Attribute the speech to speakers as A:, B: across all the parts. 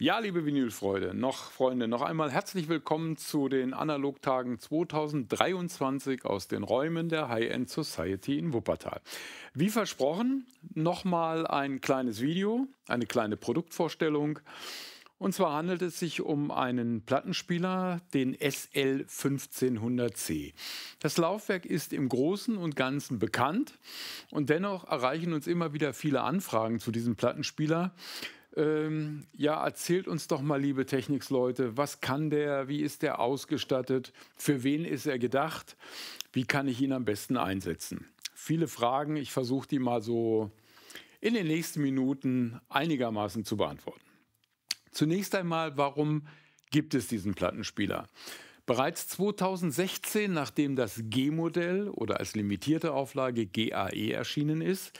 A: Ja, liebe Vinylfreunde, noch Freunde, noch einmal herzlich willkommen zu den Analogtagen 2023 aus den Räumen der High-End Society in Wuppertal. Wie versprochen, nochmal ein kleines Video, eine kleine Produktvorstellung. Und zwar handelt es sich um einen Plattenspieler, den SL 1500C. Das Laufwerk ist im Großen und Ganzen bekannt und dennoch erreichen uns immer wieder viele Anfragen zu diesem Plattenspieler ähm, ja, erzählt uns doch mal, liebe Techniksleute, was kann der, wie ist der ausgestattet, für wen ist er gedacht, wie kann ich ihn am besten einsetzen? Viele Fragen, ich versuche die mal so in den nächsten Minuten einigermaßen zu beantworten. Zunächst einmal, warum gibt es diesen Plattenspieler? Bereits 2016, nachdem das G-Modell oder als limitierte Auflage GAE erschienen ist,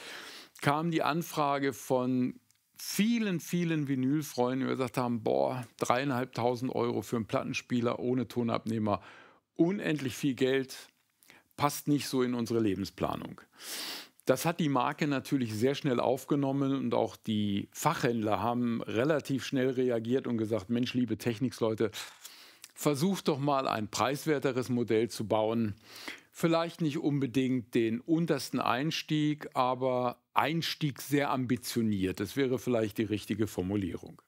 A: kam die Anfrage von vielen, vielen Vinylfreunden gesagt haben, boah, dreieinhalbtausend Euro für einen Plattenspieler ohne Tonabnehmer, unendlich viel Geld, passt nicht so in unsere Lebensplanung. Das hat die Marke natürlich sehr schnell aufgenommen und auch die Fachhändler haben relativ schnell reagiert und gesagt, Mensch, liebe Techniksleute, versucht doch mal ein preiswerteres Modell zu bauen vielleicht nicht unbedingt den untersten Einstieg, aber Einstieg sehr ambitioniert. Das wäre vielleicht die richtige Formulierung.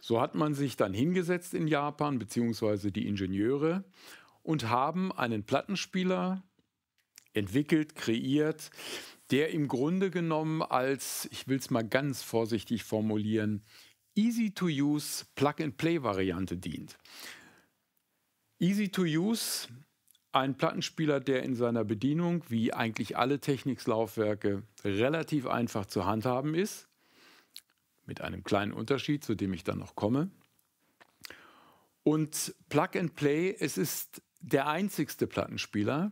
A: So hat man sich dann hingesetzt in Japan, beziehungsweise die Ingenieure, und haben einen Plattenspieler entwickelt, kreiert, der im Grunde genommen als, ich will es mal ganz vorsichtig formulieren, easy-to-use Plug-and-Play-Variante dient. Easy-to-use ein Plattenspieler, der in seiner Bedienung, wie eigentlich alle Technics-Laufwerke, relativ einfach zu handhaben ist, mit einem kleinen Unterschied, zu dem ich dann noch komme. Und Plug and Play, es ist der einzigste Plattenspieler,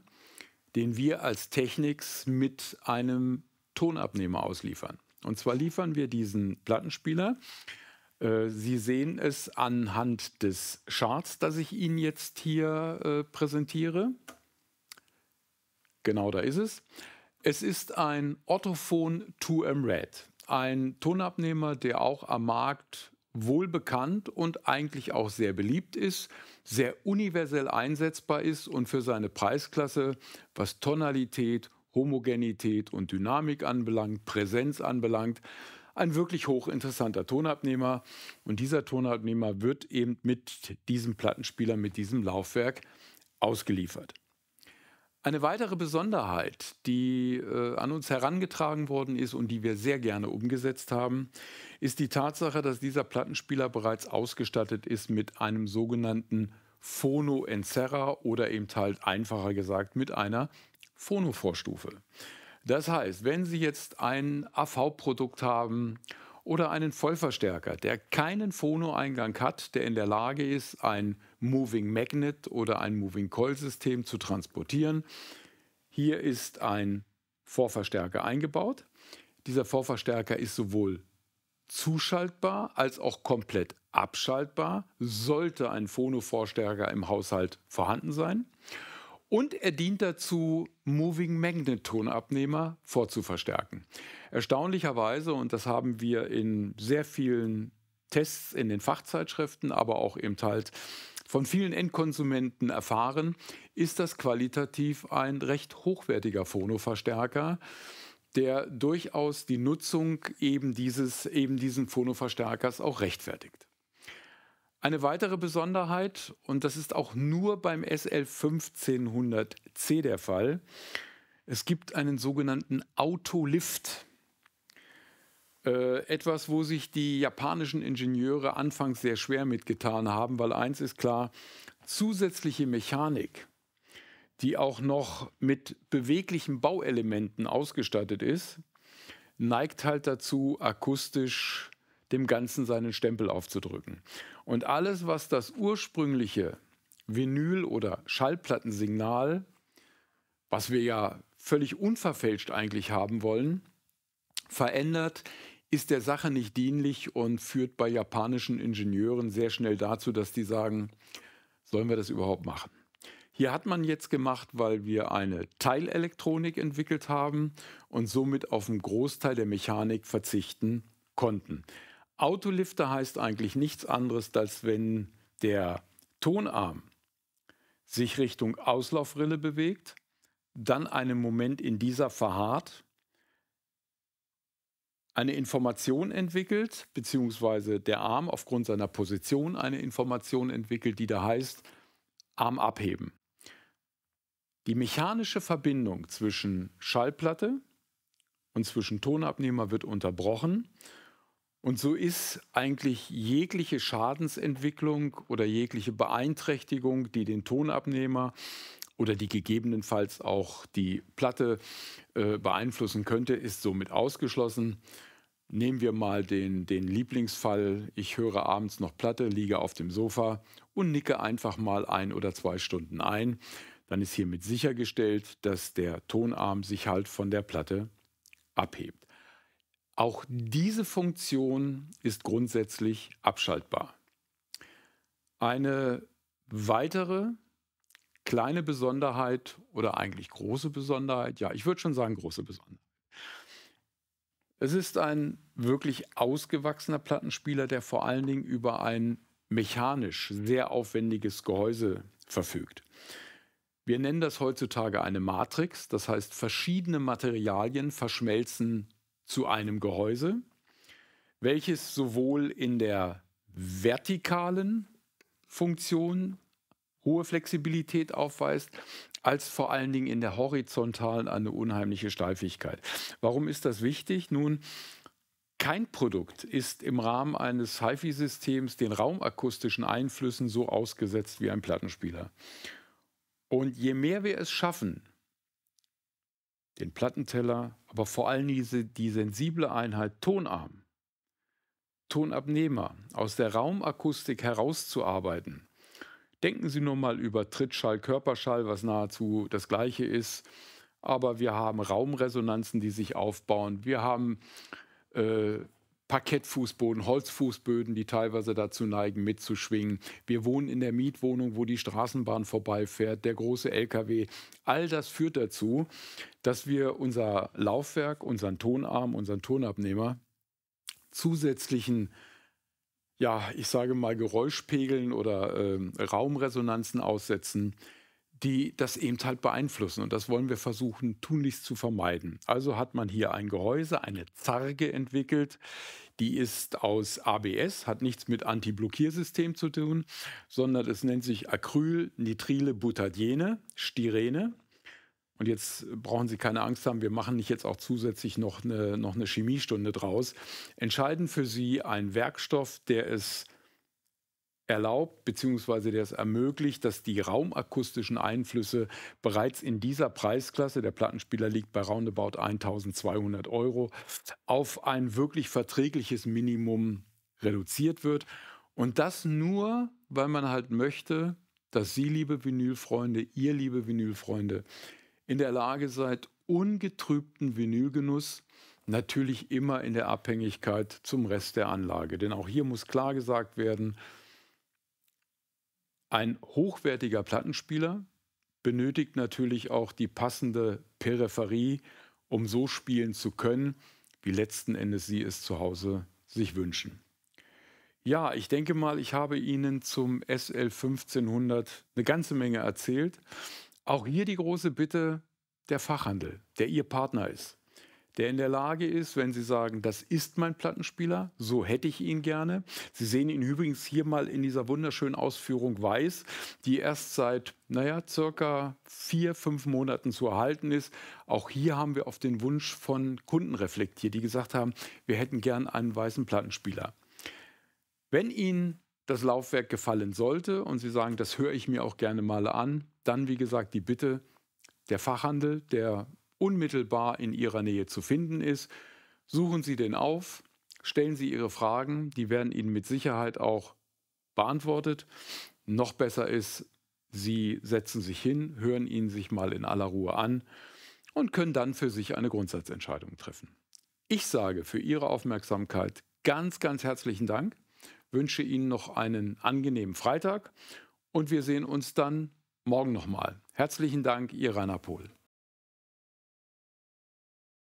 A: den wir als Technics mit einem Tonabnehmer ausliefern. Und zwar liefern wir diesen Plattenspieler äh, Sie sehen es anhand des Charts, das ich Ihnen jetzt hier äh, präsentiere. Genau da ist es. Es ist ein Ottophone 2M Red, ein Tonabnehmer, der auch am Markt wohlbekannt und eigentlich auch sehr beliebt ist, sehr universell einsetzbar ist und für seine Preisklasse, was Tonalität, Homogenität und Dynamik anbelangt, Präsenz anbelangt, ein wirklich hochinteressanter Tonabnehmer. Und dieser Tonabnehmer wird eben mit diesem Plattenspieler, mit diesem Laufwerk ausgeliefert. Eine weitere Besonderheit, die äh, an uns herangetragen worden ist und die wir sehr gerne umgesetzt haben, ist die Tatsache, dass dieser Plattenspieler bereits ausgestattet ist mit einem sogenannten Phono-Encerra oder eben halt einfacher gesagt mit einer Phono-Vorstufe. Das heißt, wenn Sie jetzt ein AV-Produkt haben oder einen Vollverstärker, der keinen Phono-Eingang hat, der in der Lage ist, ein Moving Magnet oder ein Moving Coil-System zu transportieren, hier ist ein Vorverstärker eingebaut. Dieser Vorverstärker ist sowohl zuschaltbar als auch komplett abschaltbar, sollte ein Phono-Vorstärker im Haushalt vorhanden sein. Und er dient dazu, Moving Magnet Tonabnehmer vorzuverstärken. Erstaunlicherweise, und das haben wir in sehr vielen Tests in den Fachzeitschriften, aber auch eben halt von vielen Endkonsumenten erfahren, ist das qualitativ ein recht hochwertiger Phonoverstärker, der durchaus die Nutzung eben, dieses, eben diesen Phonoverstärkers auch rechtfertigt. Eine weitere Besonderheit, und das ist auch nur beim SL 1500C der Fall, es gibt einen sogenannten Autolift. Äh, etwas, wo sich die japanischen Ingenieure anfangs sehr schwer mitgetan haben, weil eins ist klar, zusätzliche Mechanik, die auch noch mit beweglichen Bauelementen ausgestattet ist, neigt halt dazu, akustisch dem Ganzen seinen Stempel aufzudrücken. Und alles, was das ursprüngliche Vinyl- oder Schallplattensignal, was wir ja völlig unverfälscht eigentlich haben wollen, verändert, ist der Sache nicht dienlich und führt bei japanischen Ingenieuren sehr schnell dazu, dass die sagen, sollen wir das überhaupt machen? Hier hat man jetzt gemacht, weil wir eine Teilelektronik entwickelt haben und somit auf einen Großteil der Mechanik verzichten konnten. Autolifter heißt eigentlich nichts anderes, als wenn der Tonarm sich Richtung Auslaufrille bewegt, dann einen Moment in dieser verharrt, eine Information entwickelt, beziehungsweise der Arm aufgrund seiner Position eine Information entwickelt, die da heißt, Arm abheben. Die mechanische Verbindung zwischen Schallplatte und zwischen Tonabnehmer wird unterbrochen und so ist eigentlich jegliche Schadensentwicklung oder jegliche Beeinträchtigung, die den Tonabnehmer oder die gegebenenfalls auch die Platte äh, beeinflussen könnte, ist somit ausgeschlossen. Nehmen wir mal den, den Lieblingsfall, ich höre abends noch Platte, liege auf dem Sofa und nicke einfach mal ein oder zwei Stunden ein. Dann ist hiermit sichergestellt, dass der Tonarm sich halt von der Platte abhebt. Auch diese Funktion ist grundsätzlich abschaltbar. Eine weitere kleine Besonderheit oder eigentlich große Besonderheit, ja, ich würde schon sagen große Besonderheit. Es ist ein wirklich ausgewachsener Plattenspieler, der vor allen Dingen über ein mechanisch sehr aufwendiges Gehäuse verfügt. Wir nennen das heutzutage eine Matrix, das heißt verschiedene Materialien verschmelzen zu einem Gehäuse, welches sowohl in der vertikalen Funktion hohe Flexibilität aufweist, als vor allen Dingen in der horizontalen eine unheimliche Steifigkeit. Warum ist das wichtig? Nun, kein Produkt ist im Rahmen eines HIFI-Systems den raumakustischen Einflüssen so ausgesetzt wie ein Plattenspieler. Und je mehr wir es schaffen, den Plattenteller, aber vor allem diese, die sensible Einheit Tonarm, Tonabnehmer aus der Raumakustik herauszuarbeiten. Denken Sie nur mal über Trittschall, Körperschall, was nahezu das gleiche ist, aber wir haben Raumresonanzen, die sich aufbauen, wir haben äh, Parkettfußboden, Holzfußböden, die teilweise dazu neigen, mitzuschwingen. Wir wohnen in der Mietwohnung, wo die Straßenbahn vorbeifährt, der große LKW. All das führt dazu, dass wir unser Laufwerk, unseren Tonarm, unseren Tonabnehmer zusätzlichen ja, ich sage mal, Geräuschpegeln oder äh, Raumresonanzen aussetzen, die das eben halt beeinflussen. Und das wollen wir versuchen, tunlichst zu vermeiden. Also hat man hier ein Gehäuse, eine Zarge entwickelt. Die ist aus ABS, hat nichts mit Antiblockiersystem zu tun, sondern es nennt sich Acrylnitrile Butadiene, Styrene. Und jetzt brauchen Sie keine Angst haben, wir machen nicht jetzt auch zusätzlich noch eine, noch eine Chemiestunde draus. Entscheidend für Sie ein Werkstoff, der es erlaubt bzw. der es ermöglicht, dass die raumakustischen Einflüsse bereits in dieser Preisklasse, der Plattenspieler liegt bei roundabout 1200 Euro, auf ein wirklich verträgliches Minimum reduziert wird. Und das nur, weil man halt möchte, dass Sie, liebe Vinylfreunde, ihr, liebe Vinylfreunde, in der Lage seid, ungetrübten Vinylgenuss natürlich immer in der Abhängigkeit zum Rest der Anlage. Denn auch hier muss klar gesagt werden, ein hochwertiger Plattenspieler benötigt natürlich auch die passende Peripherie, um so spielen zu können, wie letzten Endes Sie es zu Hause sich wünschen. Ja, ich denke mal, ich habe Ihnen zum SL 1500 eine ganze Menge erzählt. Auch hier die große Bitte der Fachhandel, der Ihr Partner ist der in der Lage ist, wenn Sie sagen, das ist mein Plattenspieler, so hätte ich ihn gerne. Sie sehen ihn übrigens hier mal in dieser wunderschönen Ausführung weiß, die erst seit, naja, circa vier, fünf Monaten zu erhalten ist. Auch hier haben wir auf den Wunsch von Kunden reflektiert, die gesagt haben, wir hätten gern einen weißen Plattenspieler. Wenn Ihnen das Laufwerk gefallen sollte und Sie sagen, das höre ich mir auch gerne mal an, dann wie gesagt die Bitte, der Fachhandel, der unmittelbar in Ihrer Nähe zu finden ist. Suchen Sie den auf, stellen Sie Ihre Fragen, die werden Ihnen mit Sicherheit auch beantwortet. Noch besser ist, Sie setzen sich hin, hören ihn sich mal in aller Ruhe an und können dann für sich eine Grundsatzentscheidung treffen. Ich sage für Ihre Aufmerksamkeit ganz, ganz herzlichen Dank, wünsche Ihnen noch einen angenehmen Freitag und wir sehen uns dann morgen nochmal. Herzlichen Dank, Ihr Rainer Pohl.